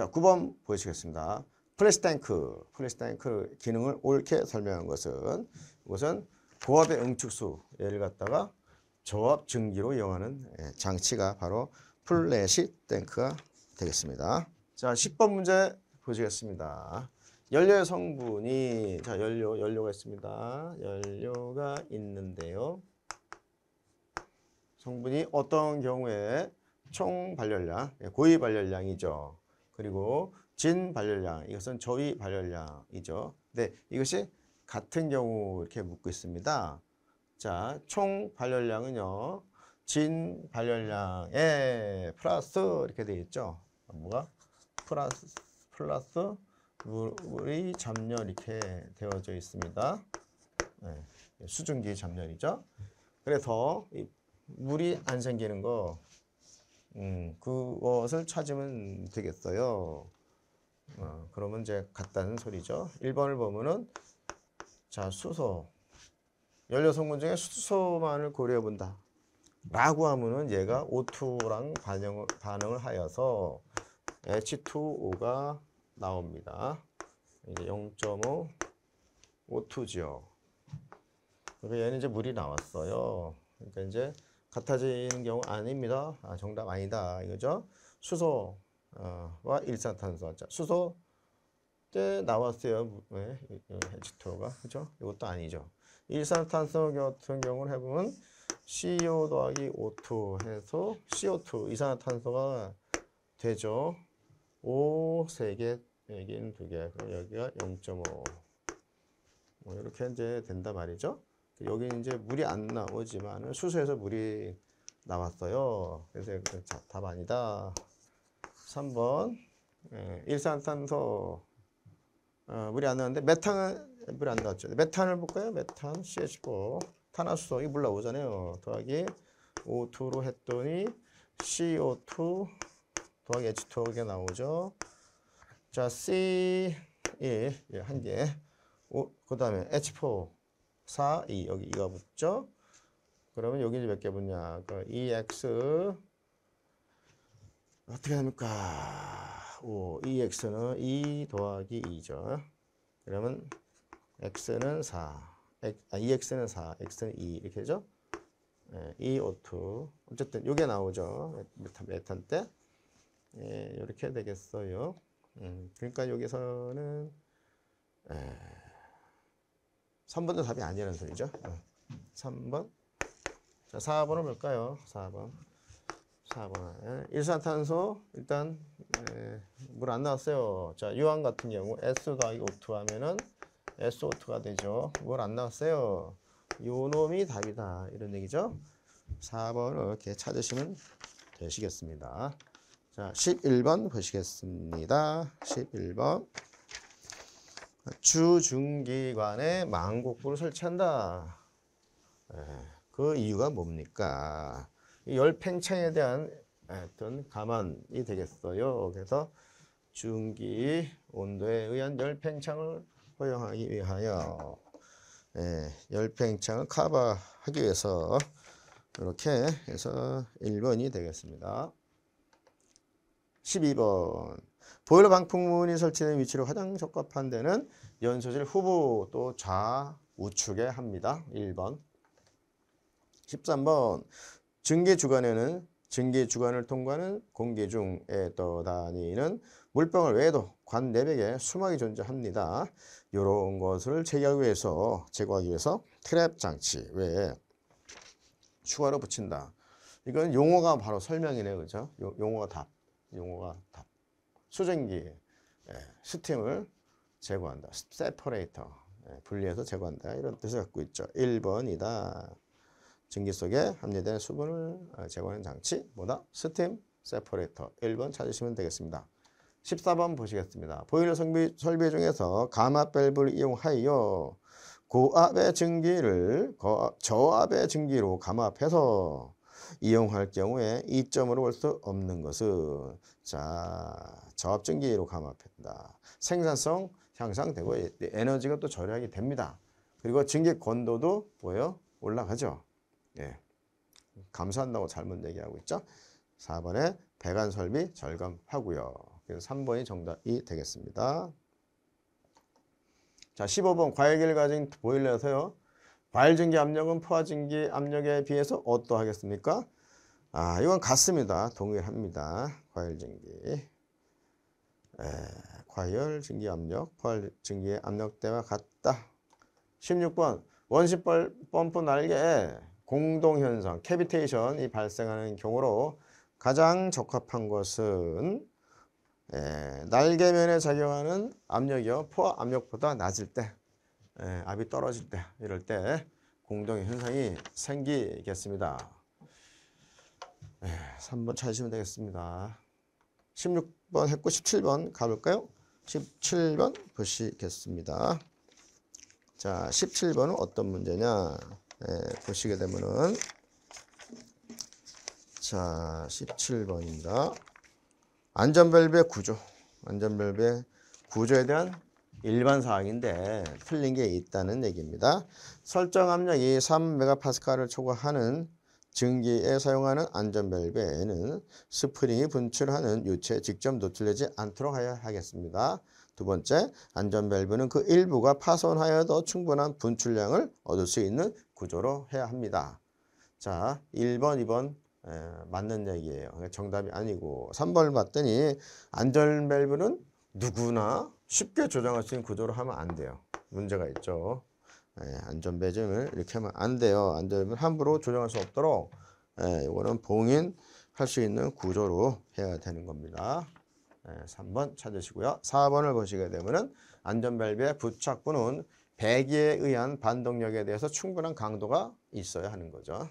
자, 9번 보여주겠습니다. 플래시탱크, 플래시탱크 기능을 옳게 설명한 것은 이것은 고압의 응축수 얘를 갖다가 조합 증기로 이용하는 예, 장치가 바로 플래시탱크가 되겠습니다. 자, 10번 문제 보시겠습니다. 연료의 성분이 자 연료 연료가 있습니다. 연료가 있는데요. 성분이 어떤 경우에 총 발열량, 예, 고위 발열량이죠. 그리고 진 발열량 이것은 저위 발열량이죠. 근 네, 이것이 같은 경우 이렇게 묻고 있습니다. 자, 총 발열량은요. 진 발열량에 플러스 이렇게 되어 있죠. 뭐가 플러스 플러스 물의 잠열 이렇게 되어져 있습니다. 네, 수증기 잠열이죠. 그래서 물이 안 생기는 거 음, 그것을 찾으면 되겠어요. 어, 그러면 이제 같다는 소리죠. 1번을 보면은 자, 수소. 연료 분 중에 수소만을 고려해 본다. 라고 하면은 얘가 O2랑 반응을, 반응을 하여서 H2O가 나옵니다. 이제 0.5 O2죠. 그리고 얘는 이제 물이 나왔어요. 그러니까 이제 같아지는 경우 아닙니다. 아, 정답 아니다. 이거죠. 수소와 어, 일산탄소. 자, 수소 때 나왔어요. 네, H2O가. 그죠? 이것도 아니죠. 일산탄소 같은 경우를 해보면 CO 더하기 O2 해서 CO2, 이산화탄소가 되죠. O 3개, 여기는 2개, 여기가 0.5. 뭐 이렇게 이제 된다 말이죠. 여기 이제 물이 안 나오지만 수소에서 물이 나왔어요. 그래서 그 자, 답 아니다. 3번 예, 일산탄소 어, 물이 안 나왔는데 메탄은 물이 안 나왔죠. 메탄을 볼까요? 메탄 CH4 탄화수소 이물 나오잖아요. 더하기 O2로 했더니 CO2 더하기 H2O가 나오죠. 자 C1 예, 예, 한 개. 그 다음에 H4 4, 2 여기 2가 붙죠. 그러면 여기 몇개 붙냐? 그 2x 어떻게 됩니까? 오, 2x는 2 더하기 2죠. 그러면 x는 4, x, 아, 2x는 4, x는 2 이렇게 되죠. 예, 2, 5, 2 어쨌든 이게 나오죠. 메탄, 메탄 때. 예, 이렇게 되겠어요. 음, 그러니까 여기서는 예. 3번도 답이 아니라는 소리죠. 3번. 어. 자, 4번을볼까요 4번. 4번. 일산탄소, 일단, 물 안 나왔어요. 자, 유황 같은 경우, S 더하기 O2 하면은 SO2가 되죠. 물 안 나왔어요. 요 놈이 답이다. 이런 얘기죠. 4번을 이렇게 찾으시면 되시겠습니다. 자, 11번 보시겠습니다. 11번. 주중기관에 망곡부를 설치한다. 예, 그 이유가 뭡니까? 열 팽창에 대한 예, 어떤 감안이 되겠어요. 그래서 중기 온도에 의한 열 팽창을 허용하기 위하여 예, 열 팽창을 커버하기 위해서 이렇게 해서 1번이 되겠습니다. 12번 보일러 방풍문이 설치된 위치로 가장 적합한 데는 연소실 후부 또 좌우측에 합니다. 1번 13번 증기 주관에는 증기 주관을 통과하는 공기 중에 떠다니는 물병을 외에도 관 내벽에 수막이 존재합니다. 이런 것을 제기하기 위해서 제거하기 위해서 트랩 장치 외에 추가로 붙인다. 이건 용어가 바로 설명이네요. 그죠? 용어가 답. 용어가 답. 수증기, 예, 스팀을 제거한다. 세퍼레이터, 예, 분리해서 제거한다. 이런 뜻을 갖고 있죠. 1번이다. 증기 속에 함유된 수분을 어, 제거하는 장치, 뭐다? 스팀 세퍼레이터. 1번 찾으시면 되겠습니다. 14번 보시겠습니다. 보일러 성비 설비 중에서 가마 밸브를 이용하여 고압의 증기를 거, 저압의 증기로 감압해서 이용할 경우에 이점으로 볼 수 없는 것은 자 저압전기로 감압된다. 생산성 향상되고 에너지가 또 절약이 됩니다. 그리고 증기 건도도 뭐예요? 올라가죠. 예. 감소한다고 잘못 얘기하고 있죠. 4번에 배관 설비 절감하고요. 그래서 3번이 정답이 되겠습니다. 자, 15번 과일기를 가진 보일러에서요. 과열증기 압력은 포화증기 압력에 비해서 어떠하겠습니까? 아, 이건 같습니다. 동일합니다. 과열증기. 과열증기 압력, 포화증기의 압력대와 같다. 16번, 원시 펌프 날개에 공동현상, 캐비테이션이 발생하는 경우로 가장 적합한 것은 에, 날개면에 작용하는 압력이요. 포화압력보다 낮을 때 예, 압이 떨어질 때 이럴 때 공동의 현상이 생기겠습니다. 예, 3번 찾으시면 되겠습니다. 16번 했고 17번 가볼까요? 17번 보시겠습니다. 자, 17번은 어떤 문제냐? 예, 보시게 되면은 자, 17번입니다. 안전벨브의 구조. 안전벨브의 구조에 대한 일반 사항인데 틀린 게 있다는 얘기입니다. 설정 압력이 3메가파스칼을 초과하는 증기에 사용하는 안전벨브에는 스프링이 분출하는 유체에 직접 노출되지 않도록 하야 하겠습니다. 두 번째, 안전밸브는 그 일부가 파손하여도 충분한 분출량을 얻을 수 있는 구조로 해야 합니다. 자, 1번, 2번 에, 맞는 얘기예요. 그러니까 정답이 아니고 3번을 봤더니 안전밸브는 누구나 쉽게 조정할 수 있는 구조로 하면 안 돼요. 문제가 있죠. 예, 안전 배정을 이렇게 하면 안 돼요. 안 되면 함부로 조정할 수 없도록 예, 이거는 봉인 할수 있는 구조로 해야 되는 겁니다. 예, 3번 찾으시고요. 4번을 보시게 되면은 안전벨비의 부착부는 배기에 의한 반동력에 대해서 충분한 강도가 있어야 하는 거죠.